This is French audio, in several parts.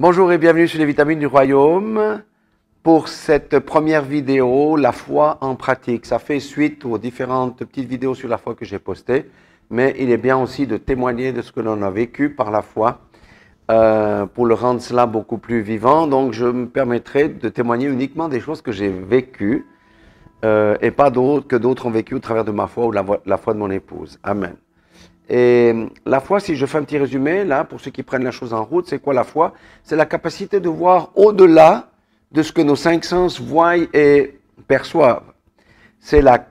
Bonjour et bienvenue sur les vitamines du royaume. Pour cette première vidéo, la foi en pratique. Ça fait suite aux différentes petites vidéos sur la foi que j'ai postées, mais il est bien aussi de témoigner de ce que l'on a vécu par la foi euh, pour le rendre cela beaucoup plus vivant. Donc je me permettrai de témoigner uniquement des choses que j'ai vécues euh, et pas d'autres que d'autres ont vécues au travers de ma foi ou de la, la foi de mon épouse. Amen. Et euh, la foi, si je fais un petit résumé, là, pour ceux qui prennent la chose en route, c'est quoi la foi C'est la capacité de voir au-delà de ce que nos cinq sens voient et perçoivent. C'est la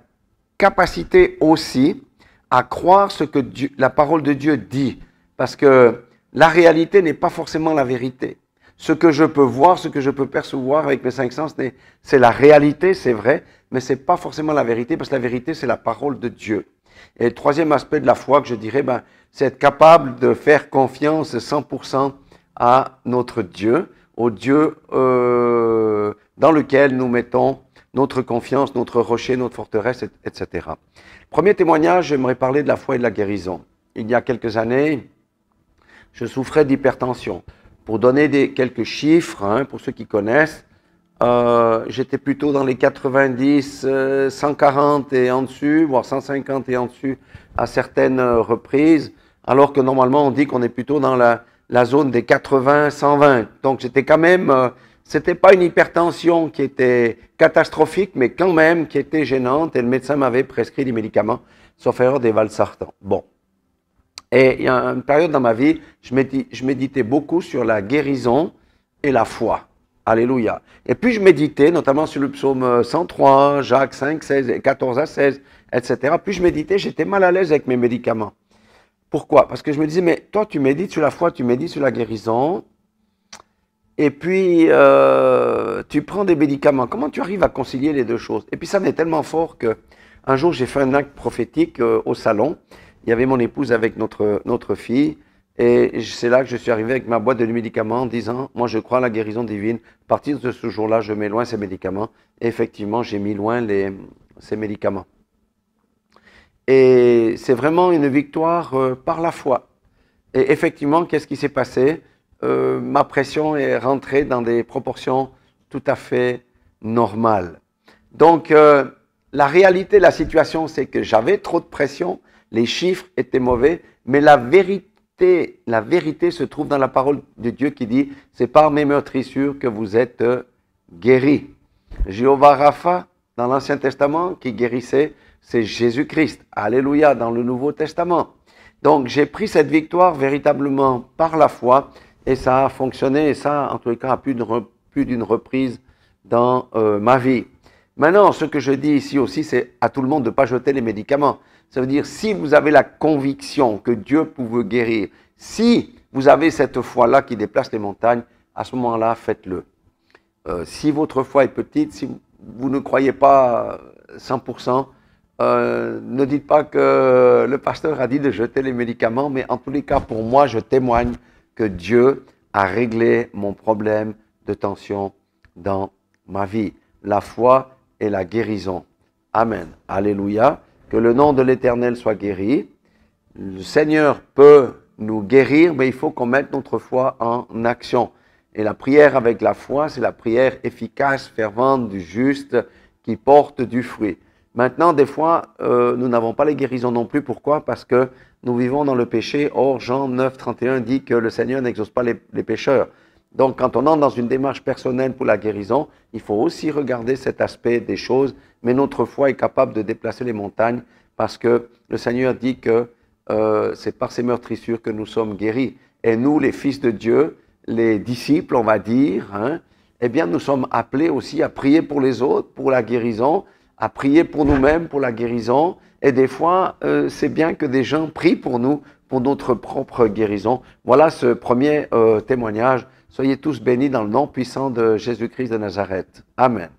capacité aussi à croire ce que la parole de Dieu dit. Parce que la réalité n'est pas forcément la vérité. Ce que je peux voir, ce que je peux percevoir avec mes cinq sens, c'est la réalité, c'est vrai, mais ce n'est pas forcément la vérité, parce que la vérité, c'est la parole de Dieu. Et le troisième aspect de la foi que je dirais, ben, c'est être capable de faire confiance 100% à notre Dieu, au Dieu euh, dans lequel nous mettons notre confiance, notre rocher, notre forteresse, etc. Premier témoignage, j'aimerais parler de la foi et de la guérison. Il y a quelques années, je souffrais d'hypertension. Pour donner quelques chiffres, hein, pour ceux qui connaissent, euh, j'étais plutôt dans les 90, 140 euh, et en dessus, voire 150 et en dessus à certaines euh, reprises, alors que normalement on dit qu'on est plutôt dans la, zone des 80-120. Donc j'étais quand même, ce c'était pas une hypertension qui était catastrophique, mais quand même qui était gênante. Et le médecin m'avait prescrit des médicaments, sauf erreur des valsartans. Bon. Et il y a une période dans ma vie, je, méditais beaucoup sur la guérison et la foi. Alléluia. Et puis je méditais notamment sur le psaume 103, euh, Jacques 5, 14 à 16, etc. Puis je méditais, j'étais mal à l'aise avec mes médicaments. Pourquoi Parce que je me disais, mais toi tu médites sur la foi, tu médites sur la guérison, et puis euh, tu prends des médicaments. Comment tu arrives à concilier les deux choses Et puis ça m'est tellement fort que un jour j'ai fait un acte prophétique euh, au salon. Il y avait mon épouse avec notre, notre fille. Et c'est là que je suis arrivé avec ma boîte de médicaments en disant, moi je crois à la guérison divine. À partir de ce jour-là, je mets loin ces médicaments. Et effectivement, j'ai mis loin ces médicaments. Et c'est vraiment une victoire euh, par la foi. Et effectivement, qu'est-ce qui s'est passé euh, Ma pression est rentrée dans des proportions tout à fait normales. Donc, euh, la réalité la situation, c'est que j'avais trop de pression, les chiffres étaient mauvais, mais la vérité la vérité se trouve dans la parole de Dieu qui dit C'est par mes meurtrissures que vous êtes euh, guéris. Jéhovah Rapha, dans l'Ancien Testament, qui guérissait, c'est Jésus-Christ. Alléluia, dans le Nouveau Testament. Donc j'ai pris cette victoire véritablement par la foi et ça a fonctionné et ça, en tous les cas, a plus d'une reprise dans euh, ma vie. Maintenant, ce que je dis ici aussi, c'est à tout le monde de ne pas jeter les médicaments. Ça veut dire si vous avez la conviction que Dieu pouvait guérir, si vous avez cette foi-là qui déplace les montagnes, à ce moment-là, faites-le. Euh, si votre foi est petite, si vous ne croyez pas 100%, euh, ne dites pas que le pasteur a dit de jeter les médicaments, mais en tous les cas, pour moi, je témoigne que Dieu a réglé mon problème de tension dans ma vie. La foi et la guérison. Amen. Alléluia que le nom de l'Éternel soit guéri. Le Seigneur peut nous guérir, mais il faut qu'on mette notre foi en action. Et la prière avec la foi, c'est la prière efficace, fervente du juste qui porte du fruit. Maintenant, des fois, euh, nous n'avons pas les guérisons non plus. Pourquoi Parce que nous vivons dans le péché. Or, Jean 9, 31 dit que le Seigneur n'exauce pas les pécheurs. Donc, quand on entre dans une démarche personnelle pour la guérison, il faut aussi regarder cet aspect des choses. Mais notre foi est capable de déplacer les montagnes parce que le Seigneur dit que euh, c'est par ces meurtrissures que nous sommes guéris. Et nous, les fils de Dieu, les disciples, on va dire, hein, eh bien, nous sommes appelés aussi à prier pour les autres, pour la guérison, à prier pour nous-mêmes, pour la guérison. Et des fois, euh, c'est bien que des gens prient pour nous, pour notre propre guérison. Voilà ce premier euh, témoignage Soyez tous bénis dans le nom puissant de Jésus-Christ de Nazareth. Amen.